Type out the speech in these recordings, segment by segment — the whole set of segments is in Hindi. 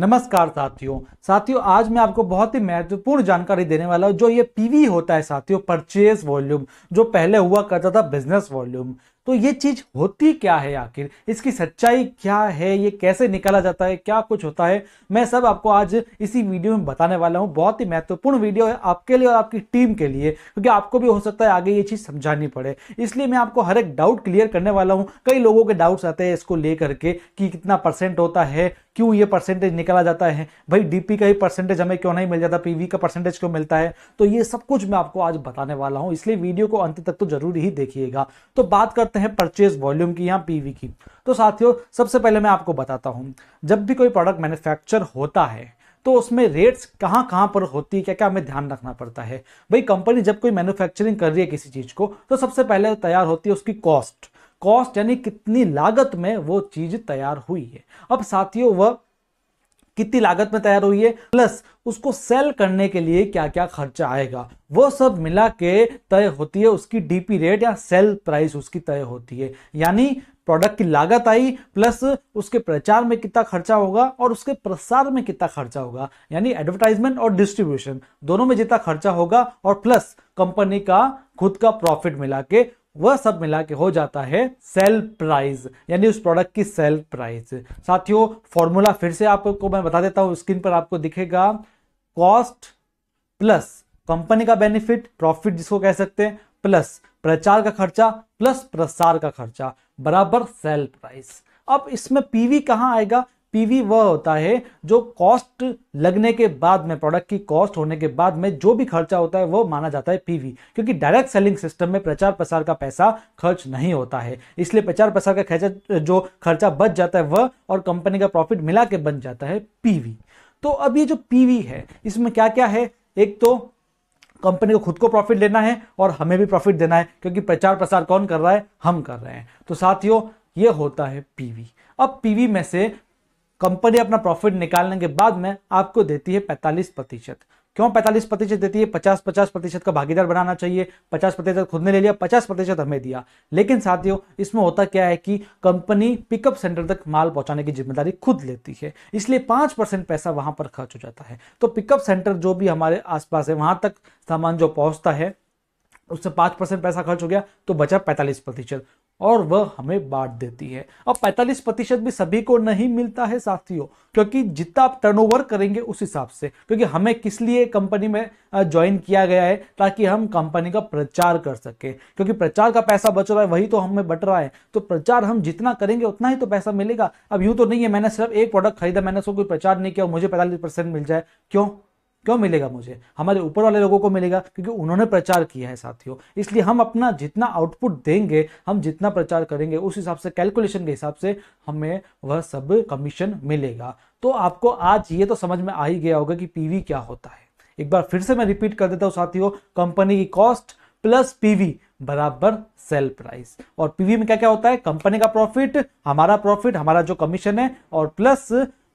नमस्कार साथियों साथियों आज मैं आपको बहुत ही महत्वपूर्ण जानकारी देने वाला हूं जो ये पीवी होता है साथियों परचेज वॉल्यूम जो पहले हुआ करता था बिजनेस वॉल्यूम तो ये चीज होती क्या है आखिर इसकी सच्चाई क्या है ये कैसे निकाला जाता है क्या कुछ होता है मैं सब आपको आज इसी वीडियो में बताने वाला हूँ बहुत ही महत्वपूर्ण वीडियो है आपके लिए और आपकी टीम के लिए क्योंकि आपको भी हो सकता है आगे ये चीज समझानी पड़े इसलिए मैं आपको हर एक डाउट क्लियर करने वाला हूँ कई लोगों के डाउट्स आते हैं इसको लेकर के कि कितना परसेंट होता है क्यों ये परसेंटेज निकाला जाता है भाई डीपी का ही परसेंटेज हमें क्यों नहीं मिल जाता पीवी का परसेंटेज क्यों मिलता है तो ये सब कुछ मैं आपको आज बताने वाला हूँ इसलिए वीडियो को अंत तक तो जरूर ही देखिएगा तो बात करते करते हैं परचेज वॉल्यूम की या पीवी की तो साथियों सबसे पहले मैं आपको बताता हूं जब भी कोई प्रोडक्ट मैन्युफैक्चर होता है तो उसमें रेट्स कहाँ कहाँ पर होती है क्या क्या हमें ध्यान रखना पड़ता है भाई कंपनी जब कोई मैन्युफैक्चरिंग कर रही है किसी चीज़ को तो सबसे पहले तैयार होती है उसकी कॉस्ट कॉस्ट यानी कितनी लागत में वो चीज़ तैयार हुई है अब साथियों वह कितनी लागत में तैयार हुई है प्लस उसको सेल करने के लिए क्या क्या खर्चा आएगा वो सब मिला के तय होती है उसकी डीपी रेट या सेल प्राइस उसकी तय होती है यानी प्रोडक्ट की लागत आई प्लस उसके प्रचार में कितना खर्चा होगा और उसके प्रसार में कितना खर्चा होगा यानी एडवर्टाइजमेंट और डिस्ट्रीब्यूशन दोनों में जितना खर्चा होगा और प्लस कंपनी का खुद का प्रॉफिट मिला के वह सब मिला के हो जाता है सेल प्राइस यानी उस प्रोडक्ट की सेल प्राइस साथियों फॉर्मूला फिर से आपको मैं बता देता हूं स्क्रीन पर आपको दिखेगा कॉस्ट प्लस कंपनी का बेनिफिट प्रॉफिट जिसको कह सकते हैं प्लस प्रचार का खर्चा प्लस प्रसार का खर्चा बराबर सेल प्राइस अब इसमें पीवी कहां आएगा पीवी वह होता है जो कॉस्ट लगने के बाद में प्रोडक्ट की कॉस्ट होने के बाद में जो भी खर्चा होता है वह माना जाता है पीवी क्योंकि डायरेक्ट सेलिंग सिस्टम में प्रचार प्रसार का पैसा खर्च नहीं होता है इसलिए प्रचार प्रसार का खर्चा जो खर्चा बच जाता है वह और कंपनी का प्रॉफिट मिला के बन जाता है पीवी तो अब ये जो पीवी है इसमें क्या क्या है एक तो कंपनी को खुद को प्रॉफिट लेना है और हमें भी प्रॉफिट देना है क्योंकि प्रचार प्रसार कौन कर रहा है हम कर रहे हैं तो साथियों ये होता है पीवी अब पीवी में से कंपनी अपना प्रॉफिट निकालने के बाद में आपको देती है पैंतालीस प्रतिशत क्यों पैंतालीस प्रतिशत देती है पचास पचास प्रतिशत का भागीदार बनाना चाहिए पचास प्रतिशत खुद ने ले लिया पचास प्रतिशत हमें दिया लेकिन साथियों इसमें होता क्या है कि कंपनी पिकअप सेंटर तक माल पहुंचाने की जिम्मेदारी खुद लेती है इसलिए पांच परसेंट पैसा वहां पर खर्च हो जाता है तो पिकअप सेंटर जो भी हमारे आसपास है वहां तक सामान जो पहुंचता है उससे पांच परसेंट पैसा खर्च हो गया तो बचा पैंतालीस प्रतिशत और वह हमें बांट देती है अब 45 प्रतिशत भी सभी को नहीं मिलता है साथियों क्योंकि जितना आप टर्नओवर करेंगे उस हिसाब से क्योंकि हमें किस लिए कंपनी में ज्वाइन किया गया है ताकि हम कंपनी का प्रचार कर सके क्योंकि प्रचार का पैसा बच रहा है वही तो हमें बट रहा है तो प्रचार हम जितना करेंगे उतना ही तो पैसा मिलेगा अब यूं तो नहीं है मैंने सिर्फ एक प्रोडक्ट खरीदा मैंने उसको कोई प्रचार नहीं किया मुझे पैंतालीस मिल जाए क्यों क्यों मिलेगा मुझे हमारे ऊपर वाले लोगों को मिलेगा क्योंकि उन्होंने प्रचार किया है साथियों इसलिए हम अपना जितना आउटपुट देंगे हम जितना प्रचार करेंगे उस हिसाब से कैलकुलेशन के हिसाब से हमें वह सब कमीशन मिलेगा तो आपको आज ये तो समझ में आ ही गया होगा कि पीवी क्या होता है एक बार फिर से मैं रिपीट कर देता हूँ साथियों कंपनी की कॉस्ट प्लस पीवी बराबर सेल प्राइस और पीवी में क्या क्या होता है कंपनी का प्रॉफिट हमारा प्रॉफिट हमारा जो कमीशन है और प्लस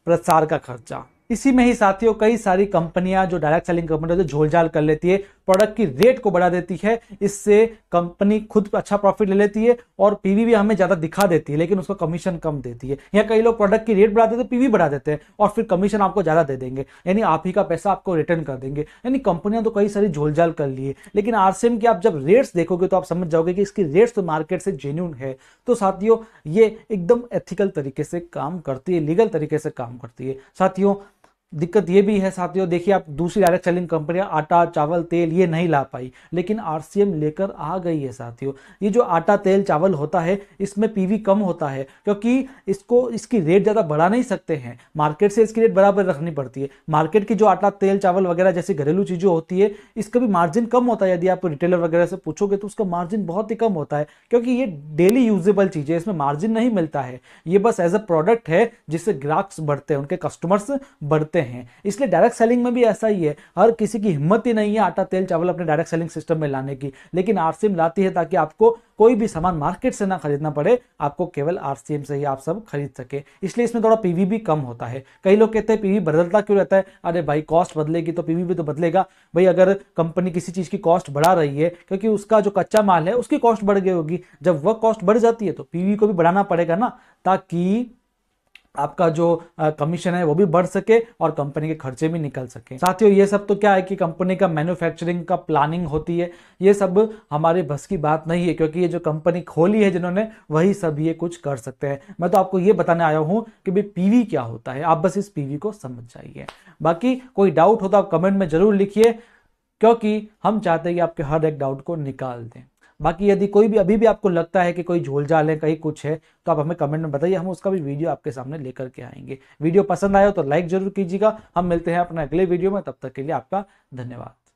प्रसार का खर्चा इसी में ही साथियों कई सारी कंपनियां जो डायरेक्ट सेलिंग कंपनी होती है झोलझाल कर लेती है प्रोडक्ट की रेट को बढ़ा देती है इससे कंपनी खुद अच्छा प्रॉफिट ले लेती है और पीवी भी हमें ज्यादा दिखा देती है लेकिन उसको कमीशन कम देती है या कई लोग प्रोडक्ट की रेट बढ़ा देते हैं पीवी तो बढ़ा देते हैं और फिर कमीशन आपको ज्यादा दे देंगे यानी आप ही का पैसा आपको रिटर्न कर देंगे यानी कंपनियां तो कई सारी झोलझाल कर ली है लेकिन आरसीएम की आप जब रेट्स देखोगे तो आप समझ जाओगे कि इसकी रेट्स तो मार्केट से जेन्यून है तो साथियों ये एकदम एथिकल तरीके से काम करती है लीगल तरीके से काम करती है साथियों दिक्कत ये भी है साथियों देखिए आप दूसरी डायरेक्ट सेलिंग कंपनियां आटा चावल तेल ये नहीं ला पाई लेकिन आरसीएम लेकर आ गई है साथियों ये जो आटा तेल चावल होता है इसमें पीवी कम होता है क्योंकि इसको इसकी रेट ज़्यादा बढ़ा नहीं सकते हैं मार्केट से इसकी रेट बराबर रखनी पड़ती है मार्केट की जो आटा तेल चावल वगैरह जैसी घरेलू चीज़ें होती है इसका भी मार्जिन कम होता है यदि आप रिटेलर वगैरह से पूछोगे तो उसका मार्जिन बहुत ही कम होता है क्योंकि ये डेली यूजेबल चीज़ है इसमें मार्जिन नहीं मिलता है ये बस एज अ प्रोडक्ट है जिससे ग्राहक्स बढ़ते हैं उनके कस्टमर्स बढ़ते सकते हैं इसलिए डायरेक्ट सेलिंग में भी ऐसा ही है हर किसी की हिम्मत ही नहीं है आटा तेल चावल अपने डायरेक्ट सेलिंग सिस्टम में लाने की लेकिन आरसीएम लाती है ताकि आपको कोई भी सामान मार्केट से ना खरीदना पड़े आपको केवल आरसीएम से ही आप सब खरीद सके इसलिए इसमें थोड़ा पीवी भी कम होता है कई लोग कहते हैं पीवी बदलता क्यों रहता है अरे भाई कॉस्ट बदलेगी तो पीवी भी तो बदलेगा भाई अगर कंपनी किसी चीज़ की कॉस्ट बढ़ा रही है क्योंकि उसका जो कच्चा माल है उसकी कॉस्ट बढ़ गई होगी जब वह कॉस्ट बढ़ जाती है तो पीवी को भी बढ़ाना पड़ेगा ना ताकि आपका जो कमीशन है वो भी बढ़ सके और कंपनी के खर्चे भी निकल सके साथियों ये सब तो क्या है कि कंपनी का मैन्युफैक्चरिंग का प्लानिंग होती है ये सब हमारे बस की बात नहीं है क्योंकि ये जो कंपनी खोली है जिन्होंने वही सब ये कुछ कर सकते हैं मैं तो आपको ये बताने आया हूँ कि भाई पीवी क्या होता है आप बस इस पीवी को समझ जाइए बाकी कोई डाउट हो तो आप कमेंट में जरूर लिखिए क्योंकि हम चाहते हैं कि आपके हर एक डाउट को निकाल दें बाकी यदि कोई भी अभी भी आपको लगता है कि कोई झोल है कहीं कुछ है तो आप हमें कमेंट में बताइए हम उसका भी वीडियो आपके सामने लेकर के आएंगे वीडियो पसंद आया तो लाइक जरूर कीजिएगा हम मिलते हैं अपने अगले वीडियो में तब तक के लिए आपका धन्यवाद